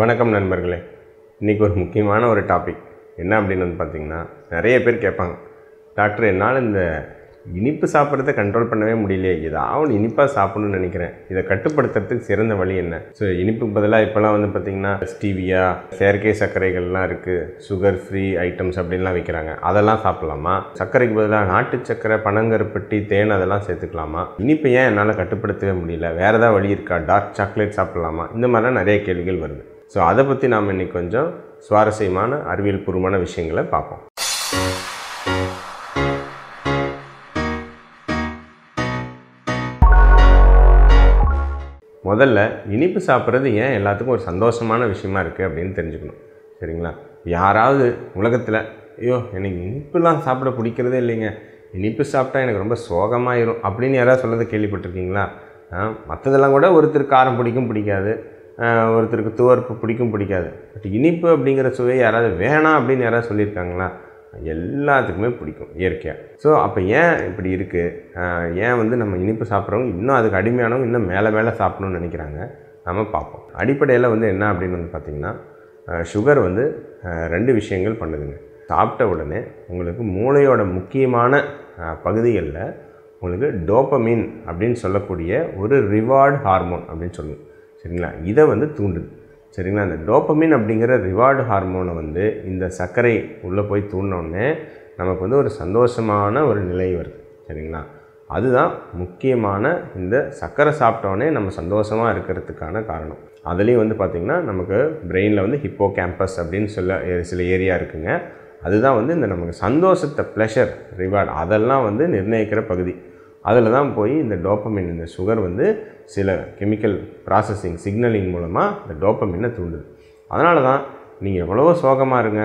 வணக்கம் நண்பர்களே இன்றைக்கி ஒரு முக்கியமான ஒரு டாபிக் என்ன அப்படின்னு வந்து பார்த்திங்கன்னா நிறைய பேர் கேட்பாங்க டாக்டர் என்னால் இந்த இனிப்பு சாப்பிட்றத கண்ட்ரோல் பண்ணவே முடியலையே ஏதாவது இனிப்பாக சாப்பிடணும்னு நினைக்கிறேன் இதை கட்டுப்படுத்துறதுக்கு சிறந்த வழி என்ன ஸோ இனிப்புக்கு பதிலாக இப்போல்லாம் வந்து பார்த்திங்கன்னா ஸ்டீவியா செயற்கை சர்க்கரைகள்லாம் இருக்குது சுகர் ஃப்ரீ ஐட்டம்ஸ் அப்படின்லாம் விற்கிறாங்க அதெல்லாம் சாப்பிட்லாமா சர்க்கரைக்கு பதிலாக நாட்டு சர்க்கரை பனங்கருப்பட்டி தேன் அதெல்லாம் சேர்த்துக்கலாமா இனிப்பு ஏன் என்னால் கட்டுப்படுத்தவே முடியல வேறு ஏதாவது வழி இருக்கா டார்க் சாக்லேட் சாப்பிட்லாமா இந்த மாதிரிலாம் நிறைய கேள்விகள் வருது ஸோ அதை பற்றி நாம் இன்றைக்கி கொஞ்சம் சுவாரஸ்யமான அறிவியல் பூர்வமான விஷயங்களை பார்ப்போம் முதல்ல இனிப்பு சாப்பிட்றது ஏன் எல்லாத்துக்கும் ஒரு சந்தோஷமான விஷயமா இருக்குது அப்படின்னு தெரிஞ்சுக்கணும் சரிங்களா யாராவது உலகத்தில் ஐயோ எனக்கு இனிப்புலாம் சாப்பிட பிடிக்கிறதே இல்லைங்க இனிப்பு சாப்பிட்டா எனக்கு ரொம்ப சோகமாயிரும் அப்படின்னு யாராவது சொல்லதை கேள்விப்பட்டிருக்கீங்களா மற்றதெல்லாம் கூட ஒருத்தர் காரம் பிடிக்கும் பிடிக்காது ஒருத்தருக்கு துவர்ப்பு பிடிக்கும் பிடிக்காது பட் இனிப்பு அப்படிங்கிற சுவை யாராவது வேணாம் அப்படின்னு யாராவது சொல்லியிருக்காங்களா எல்லாத்துக்குமே பிடிக்கும் இயற்கையாக ஸோ அப்போ ஏன் இப்படி இருக்குது ஏன் வந்து நம்ம இனிப்பு சாப்பிட்றவங்க இன்னும் அதுக்கு அடிமையானவங்க இன்னும் மேலே மேலே சாப்பிட்ணும்னு நினைக்கிறாங்க நம்ம பார்ப்போம் அடிப்படையில் வந்து என்ன அப்படின்னு வந்து பார்த்திங்கன்னா சுகர் வந்து ரெண்டு விஷயங்கள் பண்ணுதுங்க சாப்பிட்ட உடனே உங்களுக்கு மூளையோட முக்கியமான பகுதிகளில் உங்களுக்கு டோப்பமீன் அப்படின்னு சொல்லக்கூடிய ஒரு ரிவார்டு ஹார்மோன் அப்படின்னு சொல்லுவோம் சரிங்களா இதை வந்து தூண்டுது சரிங்களா அந்த டோப்பமின் அப்படிங்கிற ரிவார்டு ஹார்மோனை வந்து இந்த சர்க்கரை உள்ளே போய் தூண்டினோடனே நமக்கு வந்து ஒரு சந்தோஷமான ஒரு நிலை வருது சரிங்களா அதுதான் முக்கியமான இந்த சர்க்கரை சாப்பிட்டோன்னே நம்ம சந்தோஷமாக இருக்கிறதுக்கான காரணம் அதுலேயும் வந்து பார்த்திங்கன்னா நமக்கு பிரெயினில் வந்து ஹிப்போ கேம்பஸ் அப்படின்னு சொல்ல சில ஏரியா இருக்குங்க அதுதான் வந்து இந்த நமக்கு சந்தோஷத்தை ப்ளஷர் ரிவார்டு அதெல்லாம் வந்து நிர்ணயிக்கிற பகுதி அதில் தான் போய் இந்த டோப்பமின் இந்த சுகர் வந்து சில கெமிக்கல் ப்ராசஸிங் சிக்னலிங் மூலமாக இந்த டோப்பமின்னை தூண்டுது அதனால தான் நீங்கள் எவ்வளவோ சோகமாக இருங்க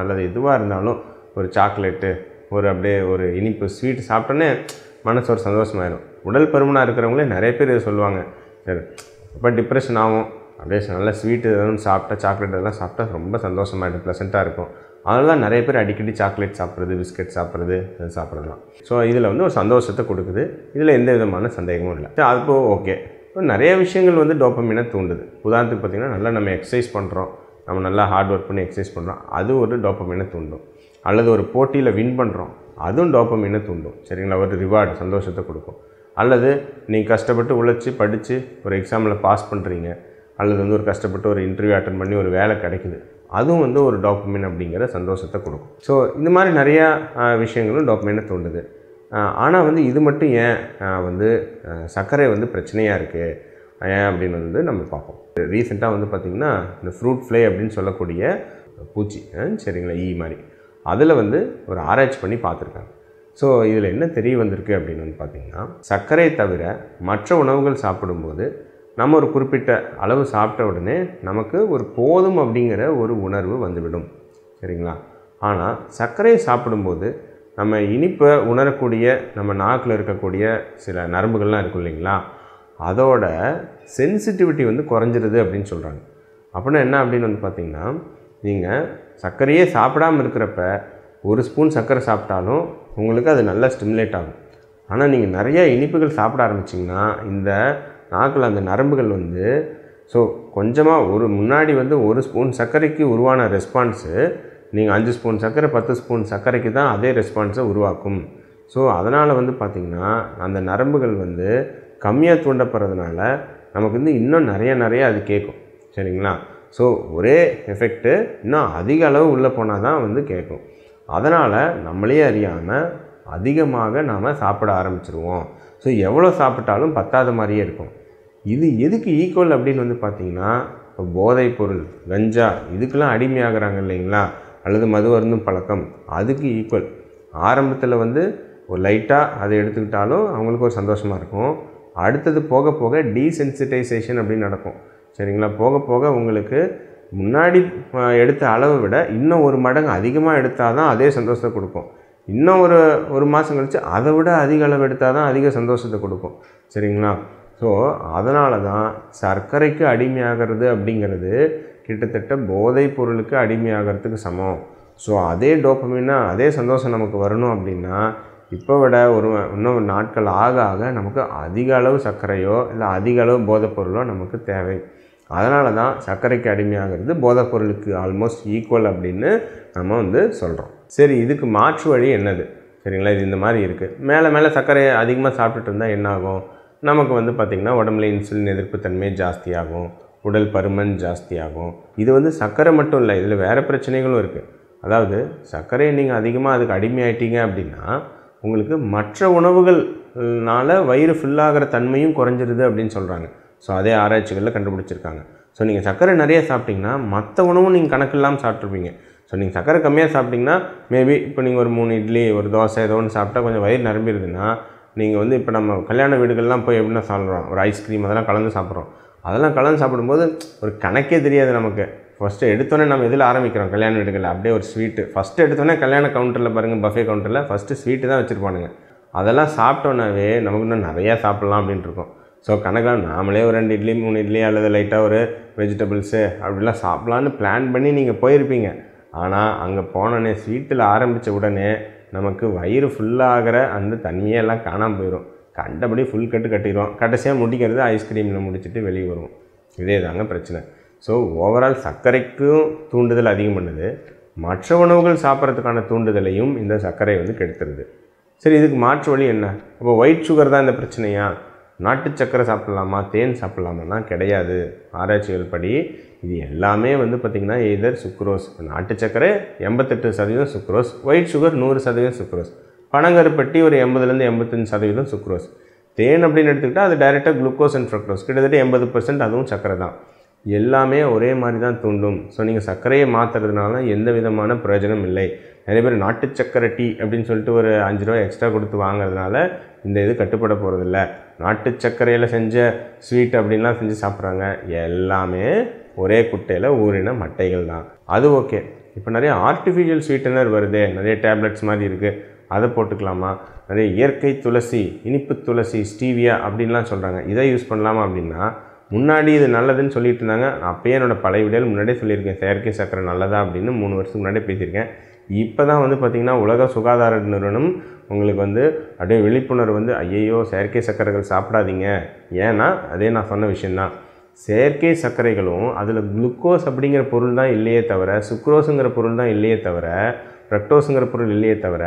அல்லது எதுவாக இருந்தாலும் ஒரு சாக்லேட்டு ஒரு அப்படியே ஒரு இனிப்பு ஸ்வீட் சாப்பிட்டோன்னே மனசு ஒரு சந்தோஷமாயிடும் உடல் பருமனாக இருக்கிறவங்களே நிறைய பேர் இதை சொல்லுவாங்க இப்போ டிப்ரெஷன் ஆகும் அப்படியே நல்ல ஸ்வீட்டு எதுவும் சாப்பிட்டா சாக்லேட் எல்லாம் சாப்பிட்டா ரொம்ப சந்தோஷமாக இருக்கும் ப்ளசண்ட்டாக இருக்கும் அதனால தான் நிறைய பேர் அடிக்கடி சாக்லேட் சாப்பிட்றது பிஸ்கட் சாப்பிட்றது சாப்பிட்றதுலாம் ஸோ இதில் வந்து ஒரு சந்தோஷத்தை கொடுக்குது இதில் எந்த விதமான சந்தேகமும் இல்லை அதுப்போ ஓகே நிறைய விஷயங்கள் வந்து டோப்பமீனாக தூண்டுது உதாரணத்துக்கு பார்த்திங்கன்னா நல்லா நம்ம எக்ஸசைஸ் பண்ணுறோம் நம்ம நல்லா ஹார்ட் ஒர்க் பண்ணி எக்ஸசைஸ் பண்ணுறோம் அது ஒரு டோப்பமீனை தூண்டும் அல்லது ஒரு போட்டியில் வின் பண்ணுறோம் அதுவும் டோப்பமீனை தூண்டும் சரிங்களா ஒரு ரிவார்டு சந்தோஷத்தை கொடுக்கும் அல்லது நீங்கள் கஷ்டப்பட்டு உழைச்சி படித்து ஒரு எக்ஸாமில் பாஸ் பண்ணுறீங்க அல்லது வந்து ஒரு கஷ்டப்பட்டு ஒரு இன்டர்வியூ அட்டன் பண்ணி ஒரு வேலை கிடைக்குது அதுவும் வந்து ஒரு டாக்குமெண்ட் அப்படிங்கிற சந்தோஷத்தை கொடுக்கும் ஸோ இந்த மாதிரி நிறையா விஷயங்களும் டாக்குமெண்ட்டை தோண்டுது ஆனால் வந்து இது மட்டும் ஏன் வந்து சர்க்கரை வந்து பிரச்சனையாக இருக்குது ஏன் அப்படின்னு வந்து நம்ம பார்ப்போம் ரீசெண்டாக வந்து பார்த்திங்கன்னா இந்த ஃப்ரூட் ஃப்ளை அப்படின்னு சொல்லக்கூடிய பூச்சி சரிங்களா ஈ மாதிரி அதில் வந்து ஒரு ஆராய்ச்சி பண்ணி பார்த்துருக்காங்க ஸோ இதில் என்ன தெரிய வந்திருக்கு அப்படின்னு வந்து பார்த்திங்கன்னா சர்க்கரை தவிர மற்ற உணவுகள் சாப்பிடும்போது நம்ம ஒரு குறிப்பிட்ட அளவு சாப்பிட்ட உடனே நமக்கு ஒரு போதும் அப்படிங்கிற ஒரு உணர்வு வந்துவிடும் சரிங்களா ஆனால் சர்க்கரையை சாப்பிடும்போது நம்ம இனிப்பை உணரக்கூடிய நம்ம நாக்கில் இருக்கக்கூடிய சில நரம்புகள்லாம் இருக்கும் இல்லைங்களா அதோட சென்சிட்டிவிட்டி வந்து குறைஞ்சிருது அப்படின்னு சொல்கிறாங்க அப்படின்னா என்ன அப்படின்னு வந்து பார்த்திங்கன்னா நீங்கள் சர்க்கரையே சாப்பிடாமல் இருக்கிறப்ப ஒரு ஸ்பூன் சர்க்கரை சாப்பிட்டாலும் உங்களுக்கு அது நல்லா ஸ்டிமுலேட் ஆகும் ஆனால் நீங்கள் நிறையா இனிப்புகள் சாப்பிட ஆரம்பிச்சிங்கன்னா இந்த நாக்கில் அந்த நரம்புகள் வந்து ஸோ கொஞ்சமாக ஒரு முன்னாடி வந்து ஒரு ஸ்பூன் சர்க்கரைக்கு உருவான ரெஸ்பான்ஸு நீங்கள் அஞ்சு ஸ்பூன் சர்க்கரை பத்து ஸ்பூன் சர்க்கரைக்கு தான் அதே ரெஸ்பான்ஸை உருவாக்கும் ஸோ அதனால் வந்து பார்த்திங்கன்னா அந்த நரம்புகள் வந்து கம்மியாக தூண்டப்படுறதுனால நமக்கு வந்து இன்னும் நிறைய நிறைய அது கேட்கும் சரிங்களா ஸோ ஒரே எஃபெக்ட்டு இன்னும் அதிக அளவு உள்ளே போனால் தான் வந்து கேட்கும் அதனால் நம்மளே அறியாமல் அதிகமாக நாம் சாப்பிட ஆரம்பிச்சிருவோம் ஸோ எவ்வளோ சாப்பிட்டாலும் பத்தாத மாதிரியே இருக்கும் இது எதுக்கு ஈக்குவல் அப்படின்னு வந்து பார்த்தீங்கன்னா இப்போ போதைப் பொருள் கஞ்சா இதுக்கெல்லாம் அடிமையாகிறாங்க இல்லைங்களா அல்லது மது அருந்தும் பழக்கம் அதுக்கு ஈக்குவல் ஆரம்பத்தில் வந்து ஒரு லைட்டாக அதை எடுத்துக்கிட்டாலும் அவங்களுக்கு ஒரு சந்தோஷமாக இருக்கும் அடுத்தது போக போக டீசென்சிட்டைசேஷன் அப்படின்னு நடக்கும் சரிங்களா போக போக உங்களுக்கு முன்னாடி எடுத்த அளவை விட இன்னும் ஒரு மடங்கு அதிகமாக எடுத்தால் தான் அதே சந்தோஷத்தை கொடுக்கும் இன்னும் ஒரு ஒரு மாதம் கழித்து அதை விட அதிக அளவு எடுத்தால் தான் அதிக சந்தோஷத்தை கொடுக்கும் சரிங்களா ஸோ அதனால தான் சர்க்கரைக்கு அடிமையாகிறது அப்படிங்கிறது கிட்டத்தட்ட போதைப் பொருளுக்கு அடிமையாகிறதுக்கு சமம் ஸோ அதே டோப்பமின்னா அதே சந்தோஷம் நமக்கு வரணும் அப்படின்னா இப்போ விட ஒரு இன்னும் நாட்கள் ஆக ஆக நமக்கு அதிக அளவு சர்க்கரையோ இல்லை அதிக அளவு போதைப் பொருளோ நமக்கு தேவை அதனால தான் சர்க்கரைக்கு அடிமையாகிறது போதைப் பொருளுக்கு ஆல்மோஸ்ட் ஈக்குவல் அப்படின்னு நம்ம வந்து சொல்கிறோம் சரி இதுக்கு மாற்று வழி என்னது சரிங்களா இது இந்த மாதிரி இருக்குது மேலே மேலே சர்க்கரை அதிகமாக சாப்பிட்டுட்டு இருந்தால் என்னாகும் நமக்கு வந்து பார்த்திங்கன்னா உடம்புல இன்சுலின் எதிர்ப்பு தன்மை ஜாஸ்தியாகும் உடல் பருமன் ஜாஸ்தியாகும் இது வந்து சர்க்கரை மட்டும் இல்லை இதில் வேறு பிரச்சனைகளும் இருக்குது அதாவது சர்க்கரையை நீங்கள் அதிகமாக அதுக்கு அடிமையாயிட்டீங்க அப்படின்னா உங்களுக்கு மற்ற உணவுகள்னால வயிறு ஃபில்லாகிற தன்மையும் குறைஞ்சிருது அப்படின்னு சொல்கிறாங்க ஸோ அதே ஆராய்ச்சிகளில் கண்டுபிடிச்சிருக்காங்க ஸோ நீங்கள் சர்க்கரை நிறைய சாப்பிட்டிங்கன்னா மற்ற உணவும் நீங்கள் கணக்கு இல்லாமல் சாப்பிட்ருப்பீங்க ஸோ நீங்கள் சர்க்கரை கம்மியாக சாப்பிட்டிங்கன்னா மேபி இப்போ நீங்கள் ஒரு மூணு இட்லி ஒரு தோசை ஏதோ ஒன்று சாப்பிட்டா கொஞ்சம் வயிறு நிரம்பிடுதுன்னா நீங்கள் வந்து இப்போ நம்ம கல்யாண வீடுகள்லாம் போய் எப்படின்னா சாப்பிட்றோம் ஒரு ஐஸ்கிரீம் அதெல்லாம் கலந்து சாப்பிட்றோம் அதெல்லாம் கலந்து சாப்பிடும்போது ஒரு கணக்கே தெரியாது நமக்கு ஃபஸ்ட்டு எடுத்தோடனே நம்ம எதில் ஆரம்பிக்கிறோம் கல்யாண வீடுகளில் அப்படியே ஒரு ஸ்வீட்டு ஃபஸ்ட்டு எடுத்தோடனே கல்யாண கவுண்டரில் பாருங்கள் பஃபே கவுண்டரில் ஃபஸ்ட்டு ஸ்வீட்டு தான் வச்சுருப்பானுங்க அதெல்லாம் சாப்பிட்டோன்னாவே நமக்கு இன்னும் நிறையா சாப்பிட்லாம் அப்படின்ட்டு இருக்கும் ஸோ கணக்காக நாமளே ஒரு ரெண்டு இட்லி மூணு இட்லி அல்லது லைட்டாக ஒரு வெஜிடபிள்ஸு அப்படிலாம் சாப்பிட்லான்னு பிளான் பண்ணி நீங்கள் போயிருப்பீங்க ஆனால் அங்கே போனோடனே ஸ்வீட்டில் ஆரம்பித்த உடனே நமக்கு வயிறு ஃபுல்லாகிற அந்த தண்ணியெல்லாம் காணாமல் போயிடும் கண்டபடி ஃபுல் கட்டு கட்டிடுவோம் கடைசியாக முடிக்கிறது ஐஸ்கிரீமில் முடிச்சுட்டு வெளியே வருவோம் இதே தாங்க பிரச்சனை ஸோ ஓவரால் சர்க்கரைக்கும் தூண்டுதல் அதிகம் பண்ணுது மற்ற உணவுகள் சாப்பிட்றதுக்கான தூண்டுதலையும் இந்த சர்க்கரை வந்து கெடுத்துருது சரி இதுக்கு மாற்று வழி என்ன அப்போ ஒயிட் சுகர் தான் இந்த பிரச்சனையா நாட்டு சக்கரை சாப்பிட்லாமா தேன் சாப்பிட்லாமான்னா கிடையாது ஆராய்ச்சிகள் படி இது எல்லாமே வந்து பார்த்திங்கன்னா எதர் சுக்ரோஸ் நாட்டு சக்கரை எண்பத்தெட்டு சதவீதம் சுக்ரோஸ் ஒயிட் சுகர் நூறு சதவீதம் சுக்ரோஸ் பனங்கருப்பட்டி ஒரு எண்பதுலேருந்து எண்பத்தஞ்சு சதவீதம் சுக்ரோஸ் தேன் அப்படின்னு எடுத்துக்கிட்டால் அது டைரெக்டாக குளுக்கோஸ் அண்ட் ஃப்ரக்ரோஸ் கிட்டத்தட்ட எண்பது பர்சன்ட் அதுவும் சக்கரை தான் எல்லாமே ஒரே மாதிரி தான் தூண்டும் ஸோ நீங்கள் சர்க்கரையை மாற்றுறதுனால எந்த விதமான பிரயோஜனம் இல்லை நிறைய பேர் நாட்டு சக்கரை டீ அப்படின்னு சொல்லிட்டு ஒரு அஞ்சு ரூபா எக்ஸ்ட்ரா கொடுத்து வாங்குறதுனால இந்த இது கட்டுப்பட போகிறதில்ல நாட்டு சர்க்கரையில் செஞ்ச ஸ்வீட் அப்படின்லாம் செஞ்சு சாப்பிட்றாங்க எல்லாமே ஒரே குட்டையில் ஊறின மட்டைகள் தான் அது ஓகே இப்போ நிறைய ஆர்டிஃபிஷியல் ஸ்வீட்டனர் வருது நிறைய டேப்லெட்ஸ் மாதிரி இருக்குது அதை போட்டுக்கலாமா நிறைய இயற்கை துளசி இனிப்பு துளசி ஸ்டீவியா அப்படின்லாம் சொல்கிறாங்க இதை யூஸ் பண்ணலாமா அப்படின்னா முன்னாடி இது நல்லதுன்னு சொல்லிட்டு இருந்தாங்க அப்போயே என்னோடய பழைய விடையில் முன்னாடியே சொல்லியிருக்கேன் செயற்கை சக்கரை நல்லதா அப்படின்னு மூணு வருஷத்துக்கு முன்னாடியே பேசியிருக்கேன் இப்போ தான் வந்து பார்த்திங்கன்னா உலக சுகாதார நிறுவனம் உங்களுக்கு வந்து அப்படியே விழிப்புணர்வு வந்து ஐயையோ செயற்கை சர்க்கரைகள் சாப்பிடாதீங்க ஏன்னா அதே நான் சொன்ன விஷயந்தான் செயற்கை சர்க்கரைகளும் அதில் குளுக்கோஸ் அப்படிங்கிற பொருள் தான் இல்லையே தவிர சுக்ரோஸுங்கிற பொருள் தான் இல்லையே தவிர ரெக்டோஸுங்கிற பொருள் இல்லையே தவிர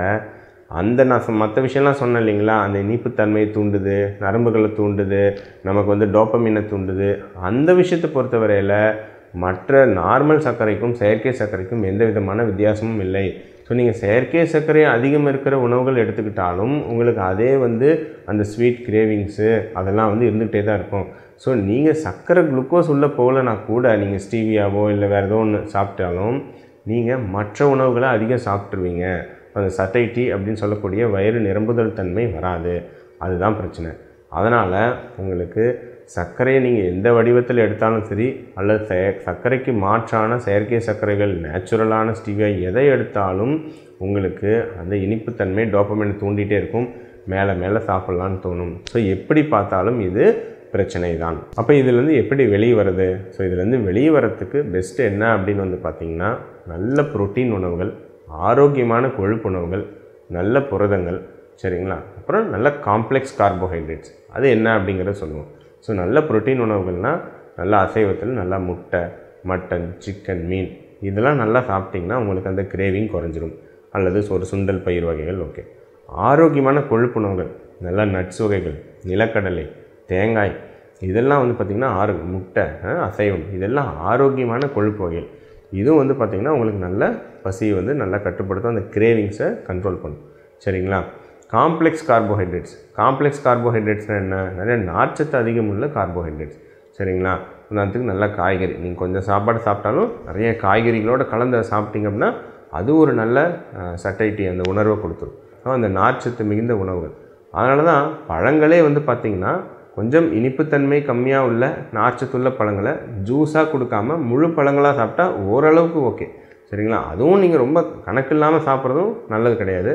அந்த நான் மற்ற விஷயம்லாம் சொன்னேன் இல்லைங்களா அந்த இனிப்புத்தன்மையை தூண்டுது நரம்புகளை தூண்டுது நமக்கு வந்து டோப்பமீனை தூண்டுது அந்த விஷயத்தை பொறுத்தவரையில் மற்ற நார்மல் சர்க்கரைக்கும் செயற்கை சர்க்கரைக்கும் எந்த விதமான வித்தியாசமும் இல்லை ஸோ நீங்கள் செயற்கை சர்க்கரை அதிகம் இருக்கிற உணவுகள் எடுத்துக்கிட்டாலும் உங்களுக்கு அதே வந்து அந்த ஸ்வீட் கிரேவிங்ஸு அதெல்லாம் வந்து இருந்துகிட்டே தான் இருக்கும் ஸோ நீங்கள் சர்க்கரை குளுக்கோஸ் உள்ளே போகலைனா கூட நீங்கள் ஸ்டீவியாவோ இல்லை வேறு ஏதோ ஒன்று சாப்பிட்டாலும் நீங்கள் மற்ற உணவுகளை அதிகம் சாப்பிட்ருவீங்க அந்த சட்டைட்டி அப்படின்னு சொல்லக்கூடிய வயிறு நிரம்புதல் தன்மை வராது அதுதான் பிரச்சனை அதனால் உங்களுக்கு சர்க்கரையை நீங்கள் எந்த வடிவத்தில் எடுத்தாலும் சரி அல்லது சர்க்கரைக்கு மாற்றான செயற்கை சர்க்கரைகள் நேச்சுரலான ஸ்டீவியா எதை எடுத்தாலும் உங்களுக்கு அந்த இனிப்புத்தன்மை டோப்பமெண்ட் தூண்டிகிட்டே இருக்கும் மேலே மேலே சாப்பிட்லான்னு தோணும் ஸோ எப்படி பார்த்தாலும் இது பிரச்சனை தான் அப்போ இதுலேருந்து எப்படி வெளியே வருது ஸோ இதுலேருந்து வெளியே வரத்துக்கு பெஸ்ட்டு என்ன அப்படின்னு வந்து பார்த்திங்கன்னா நல்ல ப்ரோட்டீன் உணவுகள் ஆரோக்கியமான கொழுப்புணவுகள் நல்ல புரதங்கள் சரிங்களா அப்புறம் நல்ல காம்ப்ளெக்ஸ் கார்போஹைட்ரேட்ஸ் அது என்ன அப்படிங்கிறத சொல்லுவோம் ஸோ நல்ல ப்ரோட்டீன் உணவுகள்னால் நல்ல அசைவத்தில் நல்லா முட்டை மட்டன் சிக்கன் மீன் இதெல்லாம் நல்லா சாப்பிட்டிங்கன்னா உங்களுக்கு அந்த கிரேவிங் குறைஞ்சிரும் அல்லது ஒரு சுண்டல் பயிர் வகைகள் ஓகே ஆரோக்கியமான கொழுப்பு உணவுகள் நல்லா நட்ஸ் வகைகள் நிலக்கடலை தேங்காய் இதெல்லாம் வந்து பார்த்திங்கன்னா ஆரோ முட்டை அசைவம் இதெல்லாம் ஆரோக்கியமான கொழுப்பு வகைகள் இதுவும் வந்து பார்த்திங்கன்னா உங்களுக்கு நல்ல பசியை வந்து நல்லா கட்டுப்படுத்தும் அந்த கிரேவிங்ஸை கண்ட்ரோல் பண்ணும் சரிங்களா காம்ப்ளெக்ஸ் கார்போஹைட்ரேட்ஸ் காம்ப்ளெக்ஸ் கார்போஹைட்ரேட்ஸ்னால் என்ன நிறைய நார்ச்சத்து அதிகம் உள்ள கார்போஹைட்ரேட்ஸ் சரிங்களா உதாரணத்துக்கு நல்ல காய்கறி நீங்கள் கொஞ்சம் சாப்பாடு சாப்பிட்டாலும் நிறைய காய்கறிகளோடு கலந்து சாப்பிட்டீங்க அப்படின்னா அது ஒரு நல்ல சட்டைட்டி அந்த உணர்வை கொடுத்துரும் ஸோ அந்த நார்ச்சத்து மிகுந்த உணவுகள் அதனால தான் பழங்களே வந்து பார்த்திங்கன்னா கொஞ்சம் இனிப்புத்தன்மை கம்மியாக உள்ள நார்ச்சத்துள்ள பழங்களை ஜூஸாக கொடுக்காமல் முழு பழங்களாக சாப்பிட்டா ஓரளவுக்கு ஓகே சரிங்களா அதுவும் நீங்கள் ரொம்ப கணக்கு இல்லாமல் சாப்பிட்றதும் நல்லது கிடையாது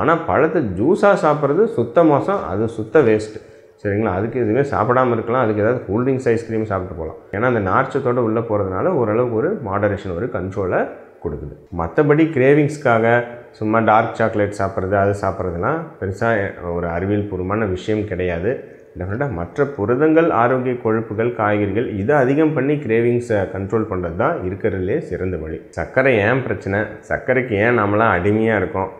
ஆனால் பழத்தை ஜூஸாக சாப்பிட்றது சுத்த மோசம் அது சுத்த வேஸ்ட்டு சரிங்களா அதுக்கு எதுவுமே சாப்பிடாமல் இருக்கலாம் அதுக்கு ஏதாவது கூல்ட்ரிங்க்ஸ் ஐஸ்கிரீம் சாப்பிட்டு போகலாம் ஏன்னா அந்த நார்ச்சத்தோடு உள்ளே போகிறதுனால ஓரளவுக்கு ஒரு மாடரேஷன் ஒரு கண்ட்ரோலை கொடுக்குது மற்றபடி கிரேவிங்ஸ்க்காக சும்மா டார்க் சாக்லேட் சாப்பிட்றது அது சாப்பிட்றதுலாம் பெருசாக ஒரு அறிவியல் பூர்வமான விஷயம் கிடையாது டெஃபினட்டாக மற்ற புரதங்கள் ஆரோக்கிய கொழுப்புகள் காய்கறிகள் இதை அதிகம் பண்ணி கிரேவிங்ஸை கண்ட்ரோல் பண்ணுறது தான் இருக்கிறதுலே சிறந்த வழி சர்க்கரை ஏன் பிரச்சனை சர்க்கரைக்கு ஏன் நம்மளாம் அடிமையாக இருக்கோம்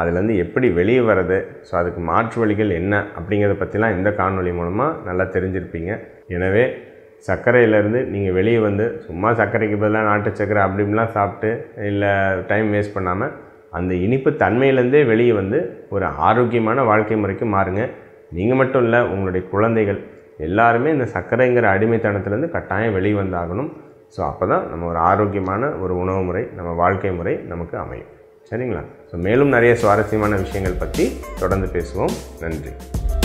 அதுலேருந்து எப்படி வெளியே வர்றது ஸோ அதுக்கு மாற்று வழிகள் என்ன அப்படிங்கிறத பற்றிலாம் இந்த காணொலி மூலமாக நல்லா தெரிஞ்சிருப்பீங்க எனவே சர்க்கரையிலேருந்து நீங்கள் வெளியே வந்து சும்மா சர்க்கரைக்கு பதிலாக நாட்டு சர்க்கரை அப்படின்லாம் சாப்பிட்டு இல்லை டைம் வேஸ்ட் பண்ணாமல் அந்த இனிப்பு தன்மையிலேருந்தே வெளியே வந்து ஒரு ஆரோக்கியமான வாழ்க்கை முறைக்கு மாறுங்க நீங்கள் மட்டும் இல்லை உங்களுடைய குழந்தைகள் எல்லாருமே இந்த சர்க்கரைங்கிற அடிமைத்தனத்துலேருந்து கட்டாயம் வெளியே வந்தாகணும் ஸோ அப்போ தான் நம்ம ஒரு ஆரோக்கியமான ஒரு உணவு முறை நம்ம வாழ்க்கை முறை நமக்கு அமையும் சரிங்களா ஸோ மேலும் நிறைய சுவாரஸ்யமான விஷயங்கள் பற்றி தொடர்ந்து பேசுவோம் நன்றி